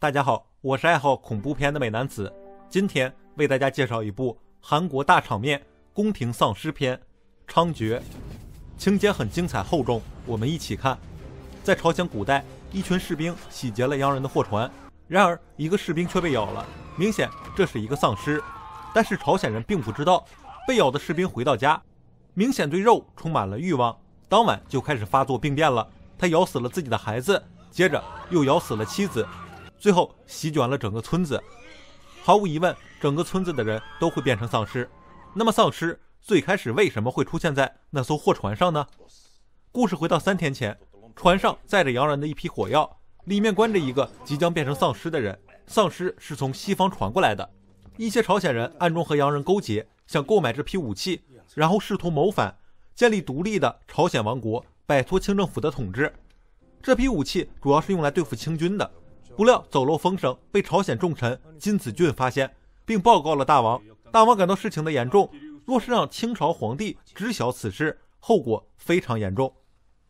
大家好，我是爱好恐怖片的美男子，今天为大家介绍一部韩国大场面宫廷丧尸片《猖獗》，情节很精彩厚重，我们一起看。在朝鲜古代，一群士兵洗劫了洋人的货船，然而一个士兵却被咬了，明显这是一个丧尸，但是朝鲜人并不知道。被咬的士兵回到家，明显对肉充满了欲望，当晚就开始发作病变了。他咬死了自己的孩子，接着又咬死了妻子。最后席卷了整个村子，毫无疑问，整个村子的人都会变成丧尸。那么，丧尸最开始为什么会出现在那艘货船上呢？故事回到三天前，船上载着洋人的一批火药，里面关着一个即将变成丧尸的人。丧尸是从西方传过来的，一些朝鲜人暗中和洋人勾结，想购买这批武器，然后试图谋反，建立独立的朝鲜王国，摆脱清政府的统治。这批武器主要是用来对付清军的。不料走漏风声，被朝鲜重臣金子俊发现，并报告了大王。大王感到事情的严重，若是让清朝皇帝知晓此事，后果非常严重。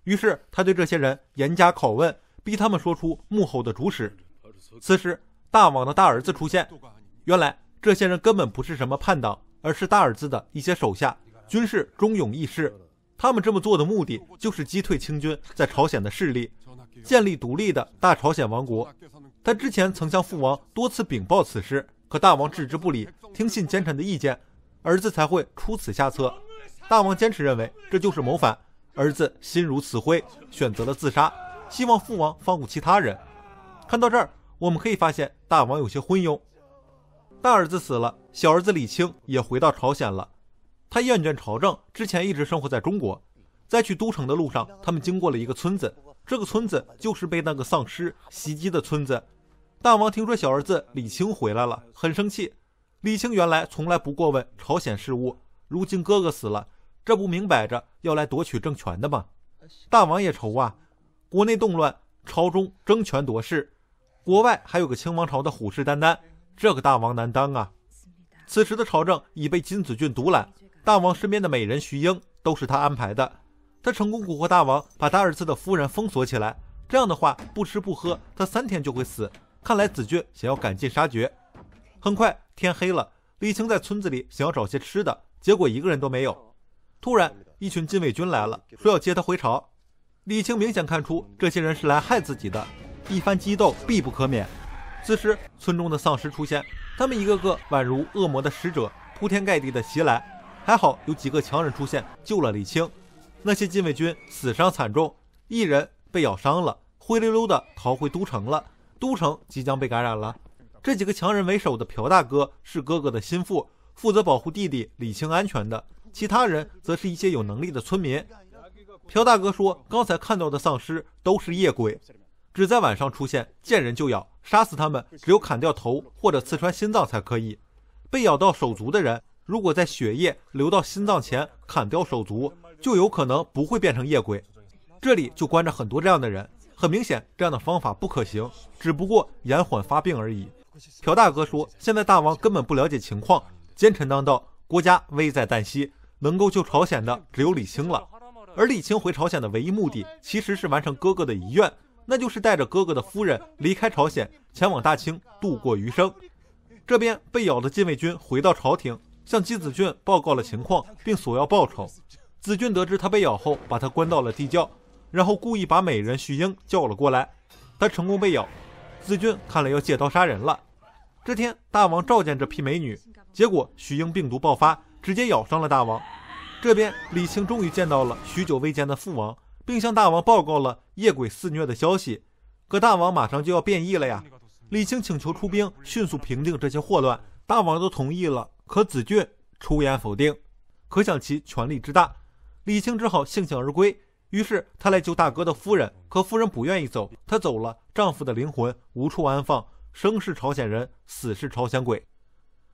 于是他对这些人严加拷问，逼他们说出幕后的主使。此时，大王的大儿子出现。原来，这些人根本不是什么叛党，而是大儿子的一些手下，军事忠勇义士。他们这么做的目的，就是击退清军在朝鲜的势力。建立独立的大朝鲜王国。他之前曾向父王多次禀报此事，可大王置之不理，听信奸臣的意见，儿子才会出此下策。大王坚持认为这就是谋反，儿子心如死灰，选择了自杀，希望父王放过其他人。看到这儿，我们可以发现大王有些昏庸。大儿子死了，小儿子李清也回到朝鲜了。他厌倦朝政，之前一直生活在中国。在去都城的路上，他们经过了一个村子。这个村子就是被那个丧尸袭击的村子。大王听说小儿子李清回来了，很生气。李清原来从来不过问朝鲜事务，如今哥哥死了，这不明摆着要来夺取政权的吗？大王也愁啊，国内动乱，朝中争权夺势，国外还有个清王朝的虎视眈眈，这个大王难当啊。此时的朝政已被金子俊独揽，大王身边的美人徐英都是他安排的。他成功蛊惑大王，把他儿子的夫人封锁起来。这样的话，不吃不喝，他三天就会死。看来子俊想要赶尽杀绝。很快天黑了，李青在村子里想要找些吃的，结果一个人都没有。突然，一群禁卫军来了，说要接他回朝。李青明显看出这些人是来害自己的，一番激斗必不可免。此时，村中的丧尸出现，他们一个个宛如恶魔的使者，铺天盖地的袭来。还好有几个强人出现，救了李青。那些禁卫军死伤惨重，一人被咬伤了，灰溜溜的逃回都城了。都城即将被感染了。这几个强人为首的朴大哥是哥哥的心腹，负责保护弟弟李清安全的。其他人则是一些有能力的村民。朴大哥说：“刚才看到的丧尸都是夜鬼，只在晚上出现，见人就咬。杀死他们，只有砍掉头或者刺穿心脏才可以。被咬到手足的人，如果在血液流到心脏前砍掉手足。”就有可能不会变成夜鬼，这里就关着很多这样的人。很明显，这样的方法不可行，只不过延缓发病而已。朴大哥说：“现在大王根本不了解情况，奸臣当道，国家危在旦夕。能够救朝鲜的只有李清了。而李清回朝鲜的唯一目的，其实是完成哥哥的遗愿，那就是带着哥哥的夫人离开朝鲜，前往大清度过余生。”这边被咬的禁卫军回到朝廷，向金子俊报告了情况，并索要报酬。子俊得知他被咬后，把他关到了地窖，然后故意把美人徐英叫了过来，他成功被咬。子俊看来要借刀杀人了。这天，大王召见这批美女，结果徐英病毒爆发，直接咬伤了大王。这边李青终于见到了许久未见的父王，并向大王报告了夜鬼肆虐的消息。可大王马上就要变异了呀！李青请求出兵，迅速平定这些祸乱，大王都同意了。可子俊出言否定，可想其权力之大。李青只好悻悻而归。于是他来救大哥的夫人，可夫人不愿意走。她走了，丈夫的灵魂无处安放，生是朝鲜人，死是朝鲜鬼。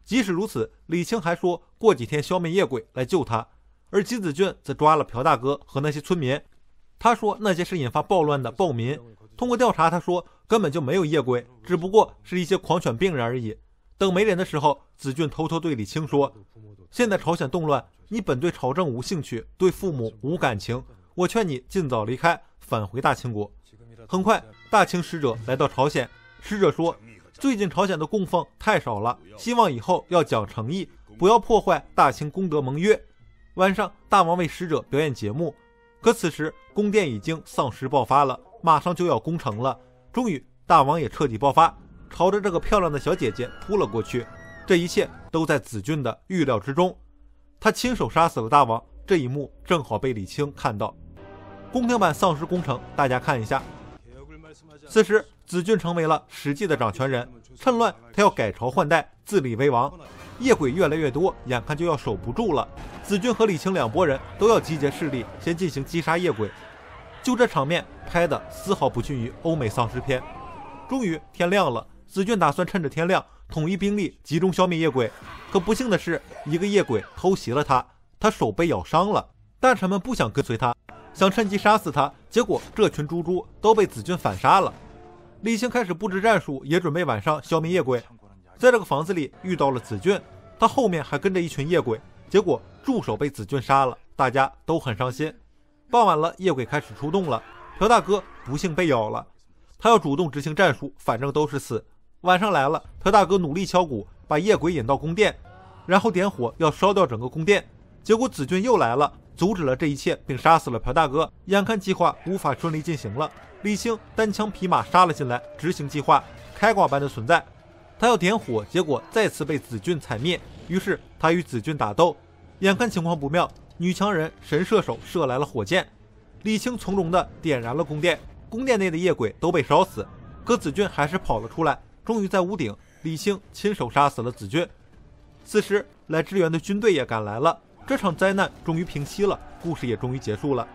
即使如此，李青还说过几天消灭夜鬼来救他。而金子俊则抓了朴大哥和那些村民。他说那些是引发暴乱的暴民。通过调查，他说根本就没有夜鬼，只不过是一些狂犬病人而已。等没脸的时候，子俊偷偷对李青说：“现在朝鲜动乱，你本对朝政无兴趣，对父母无感情，我劝你尽早离开，返回大清国。”很快，大清使者来到朝鲜。使者说：“最近朝鲜的供奉太少了，希望以后要讲诚意，不要破坏大清功德盟约。”晚上，大王为使者表演节目。可此时，宫殿已经丧尸爆发了，马上就要攻城了。终于，大王也彻底爆发。朝着这个漂亮的小姐姐扑了过去，这一切都在子俊的预料之中。他亲手杀死了大王，这一幕正好被李青看到。宫廷版丧尸工程，大家看一下。此时子俊成为了实际的掌权人，趁乱他要改朝换代，自立为王。夜鬼越来越多，眼看就要守不住了。子俊和李青两拨人都要集结势力，先进行击杀夜鬼。就这场面拍的丝毫不逊于欧美丧尸片。终于天亮了。子俊打算趁着天亮统一兵力，集中消灭夜鬼。可不幸的是，一个夜鬼偷袭了他，他手被咬伤了。大臣们不想跟随他，想趁机杀死他。结果，这群猪猪都被子俊反杀了。李青开始布置战术，也准备晚上消灭夜鬼。在这个房子里遇到了子俊，他后面还跟着一群夜鬼。结果助手被子俊杀了，大家都很伤心。傍晚了，夜鬼开始出动了。朴大哥不幸被咬了，他要主动执行战术，反正都是死。晚上来了，朴大哥努力敲鼓，把夜鬼引到宫殿，然后点火要烧掉整个宫殿。结果子俊又来了，阻止了这一切，并杀死了朴大哥。眼看计划无法顺利进行了，李青单枪匹马杀了进来，执行计划，开挂般的存在。他要点火，结果再次被子俊踩灭。于是他与子俊打斗，眼看情况不妙，女强人神射手射来了火箭。李青从容的点燃了宫殿，宫殿内的夜鬼都被烧死，可子俊还是跑了出来。终于在屋顶，李青亲手杀死了子俊。此时来支援的军队也赶来了，这场灾难终于平息了，故事也终于结束了。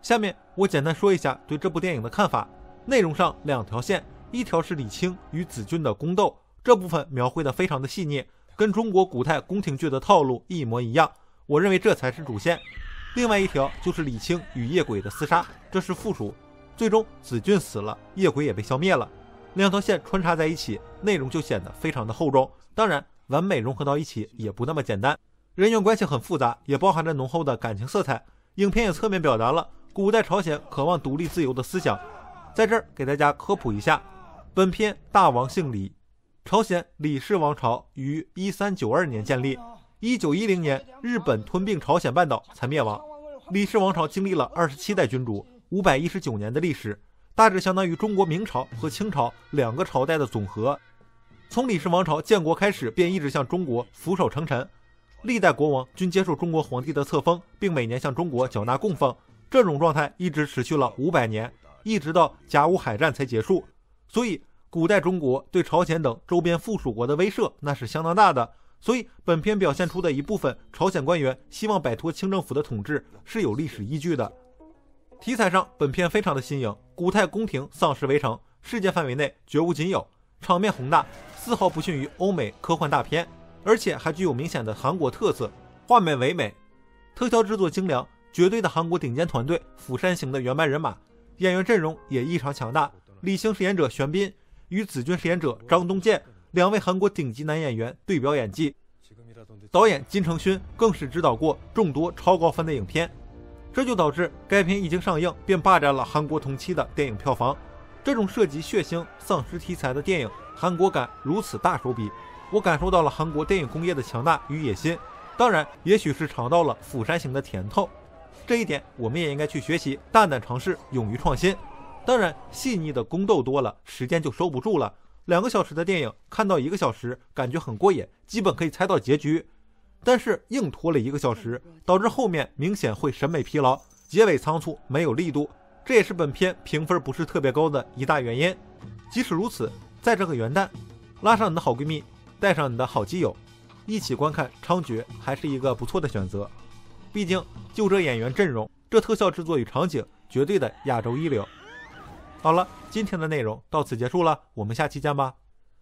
下面我简单说一下对这部电影的看法。内容上两条线，一条是李青与子俊的宫斗，这部分描绘的非常的细腻，跟中国古代宫廷剧的套路一模一样，我认为这才是主线。另外一条就是李青与夜鬼的厮杀，这是附属。最终子俊死了，夜鬼也被消灭了。两条线穿插在一起，内容就显得非常的厚重。当然，完美融合到一起也不那么简单。人员关系很复杂，也包含着浓厚的感情色彩。影片也侧面表达了古代朝鲜渴望独立自由的思想。在这儿给大家科普一下，本片大王姓李，朝鲜李氏王朝于一三九二年建立，一九一零年日本吞并朝鲜半岛才灭亡。李氏王朝经历了二十七代君主，五百一十九年的历史。大致相当于中国明朝和清朝两个朝代的总和。从李氏王朝建国开始，便一直向中国俯首称臣，历代国王均接受中国皇帝的册封，并每年向中国缴纳供奉。这种状态一直持续了五百年，一直到甲午海战才结束。所以，古代中国对朝鲜等周边附属国的威慑那是相当大的。所以，本片表现出的一部分朝鲜官员希望摆脱清政府的统治是有历史依据的。题材上，本片非常的新颖，古态宫廷、丧尸围城，世界范围内绝无仅有。场面宏大，丝毫不逊于欧美科幻大片，而且还具有明显的韩国特色，画面唯美，特效制作精良，绝对的韩国顶尖团队《釜山行》的原班人马，演员阵容也异常强大。李星饰演者玄彬与子君饰演者张东健两位韩国顶级男演员对表演技，导演金承勋更是执导过众多超高分的影片。这就导致该片一经上映便霸占了韩国同期的电影票房。这种涉及血腥、丧尸题材的电影，韩国敢如此大手笔，我感受到了韩国电影工业的强大与野心。当然，也许是尝到了《釜山行》的甜头，这一点我们也应该去学习，大胆尝试，勇于创新。当然，细腻的宫斗多了，时间就收不住了。两个小时的电影看到一个小时，感觉很过瘾，基本可以猜到结局。但是硬拖了一个小时，导致后面明显会审美疲劳，结尾仓促，没有力度，这也是本片评分不是特别高的一大原因。即使如此，在这个元旦，拉上你的好闺蜜，带上你的好基友，一起观看《猖獗》还是一个不错的选择。毕竟就这演员阵容，这特效制作与场景，绝对的亚洲一流。好了，今天的内容到此结束了，我们下期见吧。